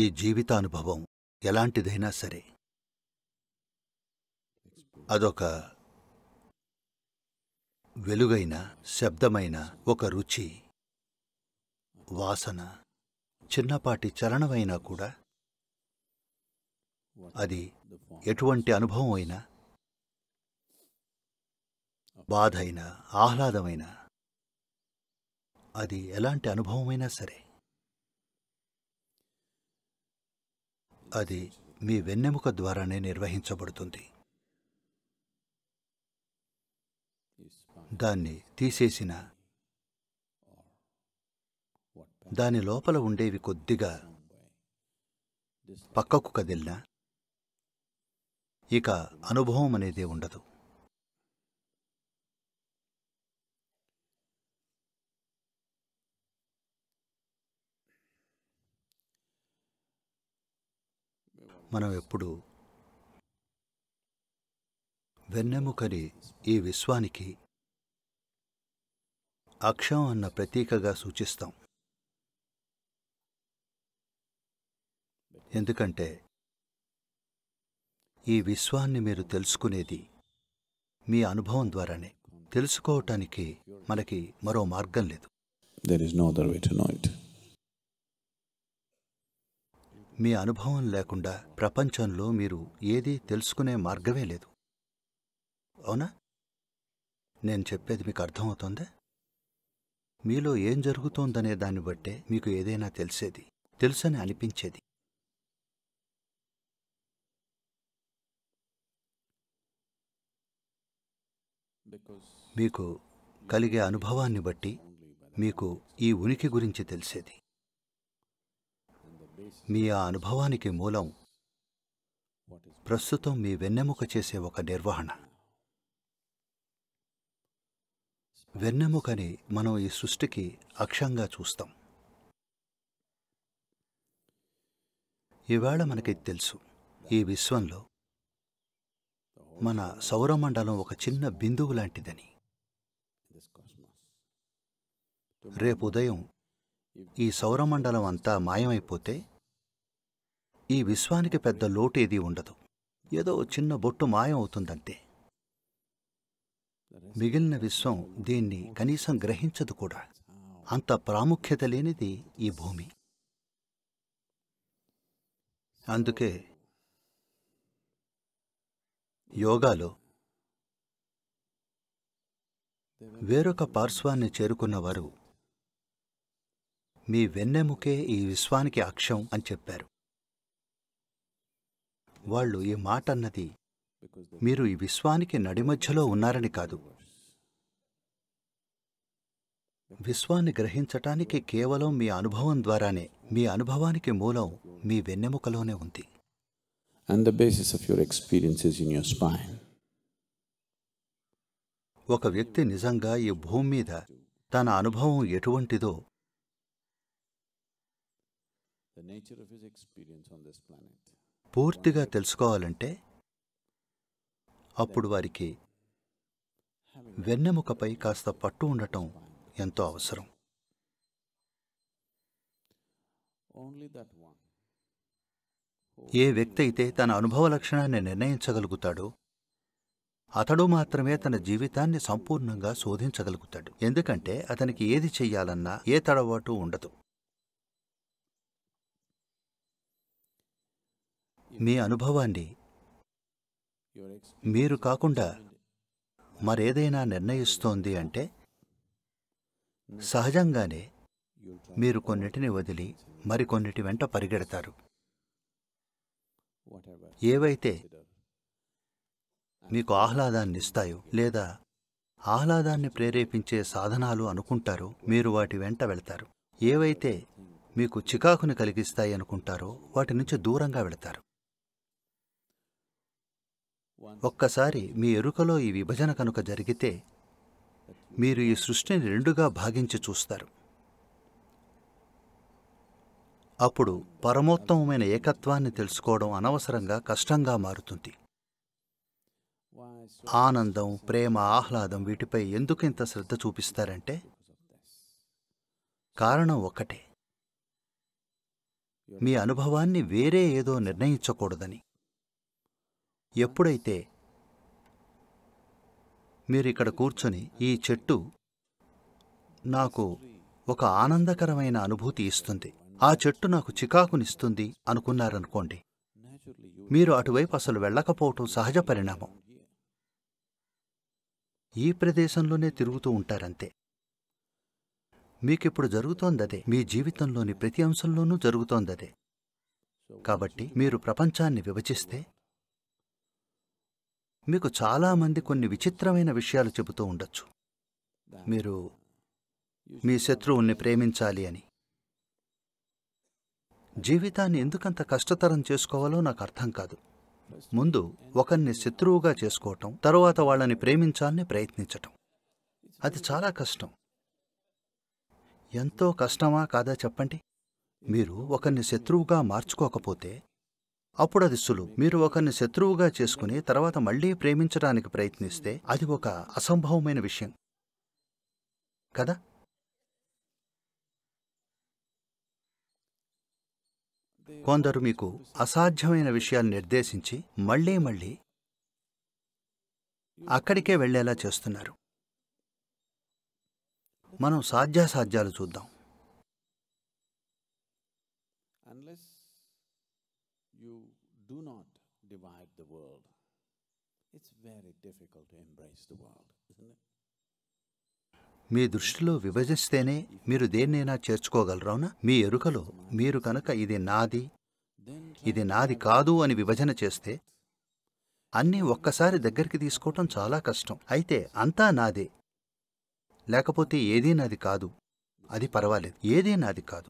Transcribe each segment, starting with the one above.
ఈ జీవితానుభవం ఎలాంటిదైనా సరే అదొక వెలుగైన శబ్దమైన ఒక రుచి వాసన చిన్నపాటి చలనమైనా కూడా అది ఎటువంటి అనుభవం అయినా బాధ అయినా ఆహ్లాదమైన అది ఎలాంటి అనుభవమైనా సరే అది మీ వెన్నెముక ద్వారానే నిర్వహించబడుతుంది దాన్ని తీసేసిన దాని లోపల ఉండేవి కొద్దిగా పక్కకు కదిలినా ఇక అనుభవం అనేది ఉండదు మనం ఎప్పుడు వెన్నెముకని ఈ విశ్వానికి అక్షం అన్న ప్రతీకగా సూచిస్తాం ఎందుకంటే ఈ విశ్వాన్ని మీరు తెలుసుకునేది మీ అనుభవం ద్వారానే తెలుసుకోవటానికి మనకి మరో మార్గం లేదు there is no other way to know it మీ అనుభవం లేకుండా ప్రపంచంలో మీరు ఏదీ తెలుసుకునే మార్గమే లేదు అవునా నేను చెప్పేది మీకు అర్థమవుతోందా మీలో ఏం జరుగుతోందనే దాన్ని బట్టే మీకు ఏదైనా తెలిసేది తెలుసని అనిపించేది మీకు కలిగే అనుభవాన్ని బట్టి మీకు ఈ ఉనికి గురించి తెలిసేది మీ ఆ అనుభవానికి మూలం ప్రస్తుతం మీ వెన్నెముక చేసే ఒక నిర్వహణ వెన్నెముకని మనం ఈ సృష్టికి అక్షంగా చూస్తాం ఈవేళ మనకి తెలుసు ఈ విశ్వంలో మన సౌరమండలం ఒక చిన్న బిందువు లాంటిదని రేపు ఉదయం ఈ సౌరమండలం అంతా మాయమైపోతే ఈ విశ్వానికి పెద్ద లోటేదీ ఉండదు ఏదో చిన్న బొట్టు మాయం అవుతుందంతే మిగిలిన విశ్వం దీన్ని కనీసం గ్రహించదు కూడా అంత ప్రాముఖ్యత లేనిది ఈ భూమి అందుకే యోగాలో వేరొక పార్శ్వాన్ని చేరుకున్నవారు మీ వెన్నెముకే ఈ విశ్వానికి అక్షం అని చెప్పారు వాళ్ళు ఈ మాట అన్నది మీరు ఈ విశ్వానికి నడిమధ్యలో ఉన్నారని కాదు విశ్వాన్ని గ్రహించటానికి కేవలం మీ అనుభవం ద్వారానే మీ అనుభవానికి మూలం మీ వెన్నెముకలోనే ఉంది the basis of your your ఒక వ్యక్తి నిజంగా ఈ భూమి మీద తన అనుభవం ఎటువంటిదో the nature of his experience on this planet. పూర్తిగా తెలుసుకోవాలంటే అప్పుడు వారికి వెన్నెముకపై కాస్త పట్టు ఉండటం ఎంతో అవసరం ఏ వ్యక్తి అయితే తన అనుభవ లక్షణాన్ని నిర్ణయించగలుగుతాడో అతడు మాత్రమే తన జీవితాన్ని సంపూర్ణంగా శోధించగలుగుతాడు ఎందుకంటే అతనికి ఏది చెయ్యాలన్నా ఏ తడబాటు ఉండదు మీ అనుభవాన్ని మీరు కాకుండా మరేదైనా నిర్ణయిస్తోంది అంటే సహజంగానే మీరు కొన్నిటిని వదిలి మరికొన్నిటి వెంట పరిగెడతారు ఏవైతే మీకు ఆహ్లాదాన్ని ఇస్తాయో లేదా ఆహ్లాదాన్ని ప్రేరేపించే సాధనాలు అనుకుంటారో మీరు వాటి వెంట వెళతారు ఏవైతే మీకు చికాకుని కలిగిస్తాయి అనుకుంటారో వాటి నుంచి దూరంగా వెళతారు ఒక్కసారి మీ ఎరుకలో ఈ విభజన కనుక జరిగితే మీరు ఈ సృష్టిని రెండుగా భాగించి చూస్తారు అప్పుడు పరమోత్తమమైన ఏకత్వాన్ని తెలుసుకోవడం అనవసరంగా కష్టంగా మారుతుంది ఆనందం ప్రేమ ఆహ్లాదం వీటిపై ఎందుకు ఇంత శ్రద్ధ చూపిస్తారంటే కారణం ఒక్కటే మీ అనుభవాన్ని వేరే ఏదో నిర్ణయించకూడదని ఎప్పుడైతే మీరు ఇక్కడ కూర్చొని ఈ చెట్టు నాకు ఒక ఆనందకరమైన అనుభూతి ఇస్తుంది ఆ చెట్టు నాకు చికాకునిస్తుంది అనుకున్నారనుకోండి మీరు అటువైపు అసలు వెళ్ళకపోవటం సహజ పరిణామం ఈ ప్రదేశంలోనే తిరుగుతూ ఉంటారంతే మీకిప్పుడు జరుగుతోందదే మీ జీవితంలోని ప్రతి అంశంలోనూ జరుగుతోందదే కాబట్టి మీరు ప్రపంచాన్ని విభజిస్తే మీకు చాలామంది కొన్ని విచిత్రమైన విషయాలు చెబుతూ ఉండొచ్చు మీరు మీ శత్రువుల్ని ప్రేమించాలి అని జీవితాన్ని ఎందుకంత కష్టతరం చేసుకోవాలో నాకు అర్థం కాదు ముందు ఒకరిని శత్రువుగా చేసుకోవటం తరువాత వాళ్ళని ప్రేమించాలని ప్రయత్నించటం అది చాలా కష్టం ఎంతో కష్టమా కాదా చెప్పండి మీరు ఒకరిని శత్రువుగా మార్చుకోకపోతే అప్పుడు అది సులువు మీరు ఒకరిని శత్రువుగా చేసుకుని తర్వాత మళ్లీ ప్రేమించడానికి ప్రయత్నిస్తే అది ఒక అసంభవమైన విషయం కదా కొందరు మీకు అసాధ్యమైన విషయాలు నిర్దేశించి మళ్లీ మళ్లీ అక్కడికే వెళ్లేలా చేస్తున్నారు మనం సాధ్యాసాధ్యాలు చూద్దాం you do not divide the world, it's very difficult to embrace the world, isn't it? మీ దృష్టిలో విభజిస్తేనే మీరు దేన్నైనా చేర్చుకోగలరవునా మీ ఎరుకలో మీరు కనుక ఇది నాది ఇది నాది కాదు అని విభజన చేస్తే అన్నీ ఒక్కసారి దగ్గరికి తీసుకోవటం చాలా కష్టం అయితే అంతా నాదే లేకపోతే ఏదీ నాది కాదు అది పర్వాలేదు ఏదీ నాది కాదు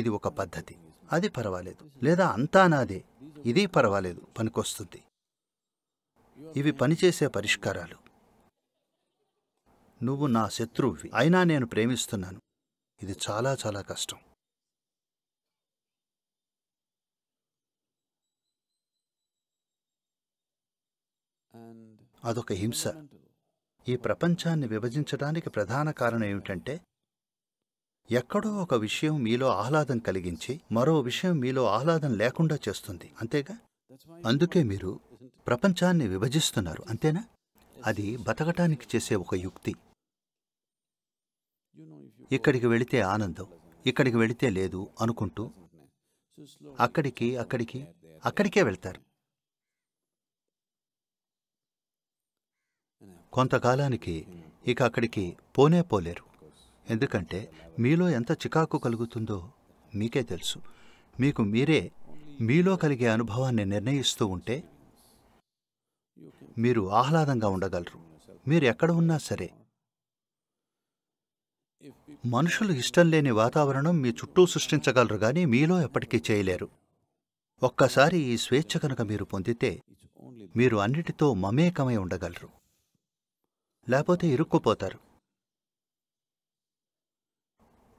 ఇది ఒక పద్ధతి అది పర్వాలేదు లేదా అంతా నాదే ఇది పర్వాలేదు పనికొస్తుంది ఇవి పనిచేసే పరిష్కారాలు నువ్వు నా శత్రువువి అయినా నేను ప్రేమిస్తున్నాను ఇది చాలా చాలా కష్టం అదొక హింస ఈ ప్రపంచాన్ని విభజించడానికి ప్రధాన కారణం ఏమిటంటే ఎక్కడో ఒక విషయం మీలో ఆహ్లాదం కలిగించి మరో విషయం మీలో ఆహ్లాదం లేకుండా చేస్తుంది అంతేగా అందుకే మీరు ప్రపంచాన్ని విభజిస్తున్నారు అంతేనా అది బతకటానికి చేసే ఒక యుక్తి ఇక్కడికి వెళితే ఆనందం ఇక్కడికి వెళితే లేదు అనుకుంటూ అక్కడికి అక్కడికి అక్కడికే వెళ్తారు కొంతకాలానికి ఇక అక్కడికి పోనే పోలేరు ఎందుకంటే మీలో ఎంత చికాకు కలుగుతుందో మీకే తెలుసు మీకు మీరే మీలో కలిగే అనుభవాన్ని నిర్ణయిస్తూ ఉంటే మీరు ఆహ్లాదంగా ఉండగలరు మీరు ఎక్కడ ఉన్నా సరే మనుషులు ఇష్టం లేని వాతావరణం మీ చుట్టూ సృష్టించగలరు కానీ మీలో ఎప్పటికీ చేయలేరు ఒక్కసారి ఈ స్వేచ్ఛ కనుక మీరు పొందితే మీరు అన్నిటితో మమేకమై ఉండగలరు లేకపోతే ఇరుక్కుపోతారు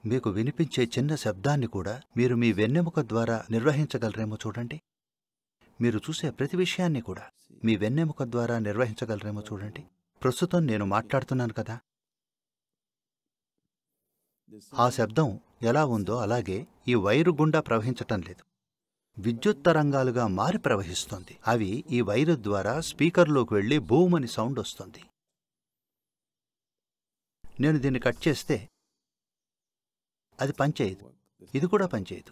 మీకు వినిపించే చిన్న శబ్దాన్ని కూడా మీరు మీ వెన్నెముక ద్వారా నిర్వహించగలరేమో చూడండి మీరు చూసే ప్రతి విషయాన్ని కూడా మీ వెన్నెముక ద్వారా నిర్వహించగలరేమో చూడండి ప్రస్తుతం నేను మాట్లాడుతున్నాను కదా ఆ శబ్దం ఎలా ఉందో అలాగే ఈ వైరు గుండా ప్రవహించటం లేదు విద్యుత్ తరంగాలుగా మారి ప్రవహిస్తుంది అవి ఈ వైరు ద్వారా స్పీకర్లోకి వెళ్ళి భూమని సౌండ్ వస్తుంది నేను దీన్ని కట్ చేస్తే అది పనిచేయదు ఇది కూడా పనిచేయదు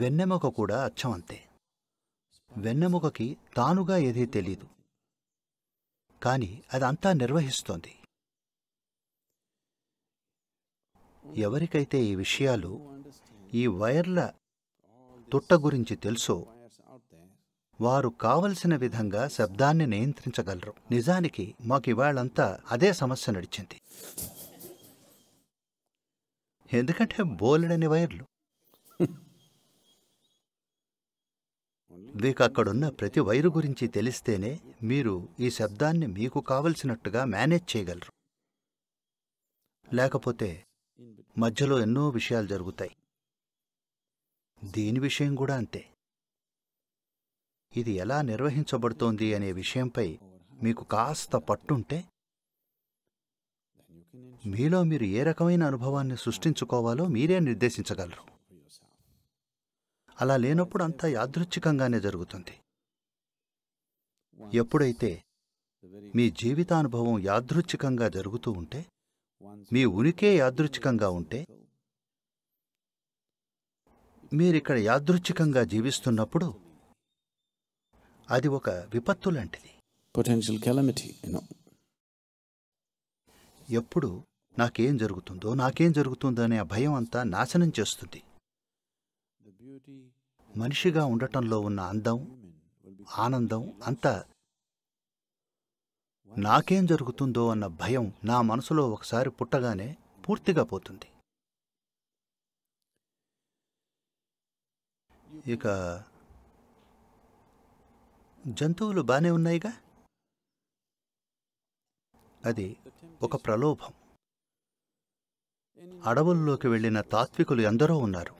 వెన్నెముక కూడా అచ్చం అంతే వెన్నెముకకి తానుగా ఏదీ తెలీదు కానీ అది అంతా నిర్వహిస్తోంది ఎవరికైతే ఈ విషయాలు ఈ వైర్ల తుట్ట గురించి తెలుసో వారు కావలసిన విధంగా శబ్దాన్ని నియంత్రించగలరు నిజానికి మాకు ఇవాళంతా అదే సమస్య నడిచింది ఎందుకంటే బోలెడని వైర్లు మీకు అక్కడున్న ప్రతి వైరు గురించి తెలిస్తేనే మీరు ఈ శబ్దాన్ని మీకు కావలసినట్టుగా మేనేజ్ చేయగలరు లేకపోతే మధ్యలో ఎన్నో విషయాలు జరుగుతాయి దీని విషయం కూడా అంతే ఇది ఎలా నిర్వహించబడుతోంది అనే విషయంపై మీకు కాస్త పట్టుంటే మీలో మీరు ఏ రకమైన అనుభవాన్ని సృష్టించుకోవాలో మీరే నిర్దేశించగలరు అలా లేనప్పుడు అంతా యాదృచ్ఛికంగానే జరుగుతుంది ఎప్పుడైతే మీ జీవితానుభవం యాదృచ్ఛికంగా జరుగుతూ ఉంటే మీ ఉనికే యాదృచ్ఛికంగా ఉంటే మీరిక్కడ యాదృచ్ఛికంగా జీవిస్తున్నప్పుడు అది ఒక విపత్తు లాంటిది పొటెన్షియల్ కెలమిటీ ఎప్పుడు నాకేం జరుగుతుందో నాకేం జరుగుతుందో అనే భయం అంతా నాశనం చేస్తుంది మనిషిగా ఉండటంలో ఉన్న అందం ఆనందం అంతా నాకేం జరుగుతుందో అన్న భయం నా మనసులో ఒకసారి పుట్టగానే పూర్తిగా పోతుంది ఇక జంతువులు బాగానే ఉన్నాయిగా అది ఒక ప్రలోభం అడవుల్లోకి వెళ్ళిన తాత్వికులు ఎందరో ఉన్నారు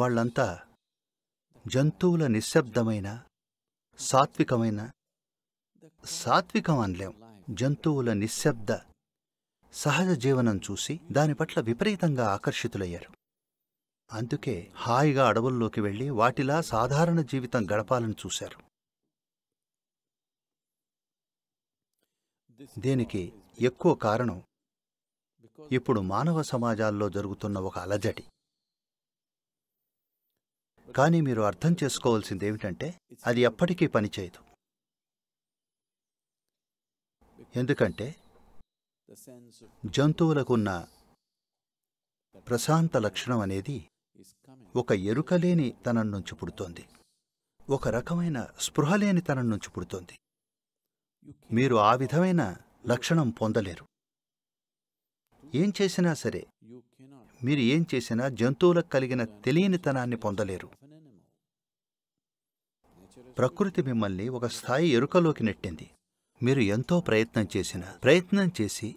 వాళ్ళంతా జంతువుల నిశ్శబ్దమైన సాత్వికమైన సాత్వికం అనలేం జంతువుల నిశ్శబ్ద సహజ జీవనం చూసి దాని పట్ల విపరీతంగా ఆకర్షితులయ్యారు అందుకే హాయిగా అడవుల్లోకి వెళ్ళి వాటిలా సాధారణ జీవితం గడపాలని చూశారు దీనికి ఎక్కువ కారణం ఇప్పుడు మానవ సమాజాల్లో జరుగుతున్న ఒక అలజడి కానీ మీరు అర్థం చేసుకోవాల్సింది ఏమిటంటే అది ఎప్పటికీ పనిచేయదు ఎందుకంటే జంతువులకున్న ప్రశాంత లక్షణం అనేది ఒక ఎరుకలేని తనం నుంచి పుడుతోంది ఒక రకమైన స్పృహలేని తనం నుంచి పుడుతోంది మీరు ఆ విధమైన లక్షణం పొందలేరు ఏం చేసినా సరే మీరు ఏం చేసినా జంతువులకు కలిగిన తెలియనితనాన్ని పొందలేరు ప్రకృతి మిమ్మల్ని ఒక స్థాయి ఎరుకలోకి నెట్టింది మీరు ఎంతో ప్రయత్నం చేసిన ప్రయత్నం చేసి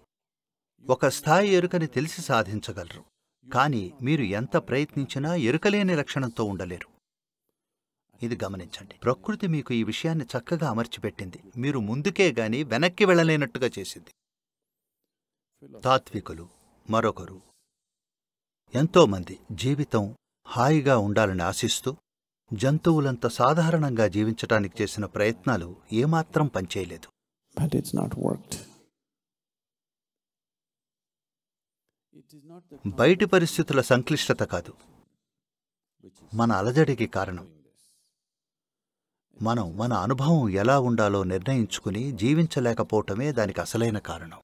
ఒక స్థాయి ఎరుకని తెలిసి సాధించగలరు కానీ మీరు ఎంత ప్రయత్నించినా ఎరుకలేని లక్షణంతో ఉండలేరు ఇది గమనించండి ప్రకృతి మీకు ఈ విషయాన్ని చక్కగా అమర్చిపెట్టింది మీరు ముందుకే గాని వెనక్కి వెళ్ళలేనట్టుగా చేసింది తాత్వికులు మరొకరు ఎంతోమంది జీవితం హాయిగా ఉండాలని ఆశిస్తూ జంతువులంత సాధారణంగా జీవించటానికి చేసిన ప్రయత్నాలు ఏమాత్రం పనిచేయలేదు బయటి పరిస్థితుల సంక్లిష్టత కాదు మన అలజడికి కారణం మనం మన అనుభవం ఎలా ఉండాలో నిర్ణయించుకుని జీవించలేకపోవటమే దానికి అసలైన కారణం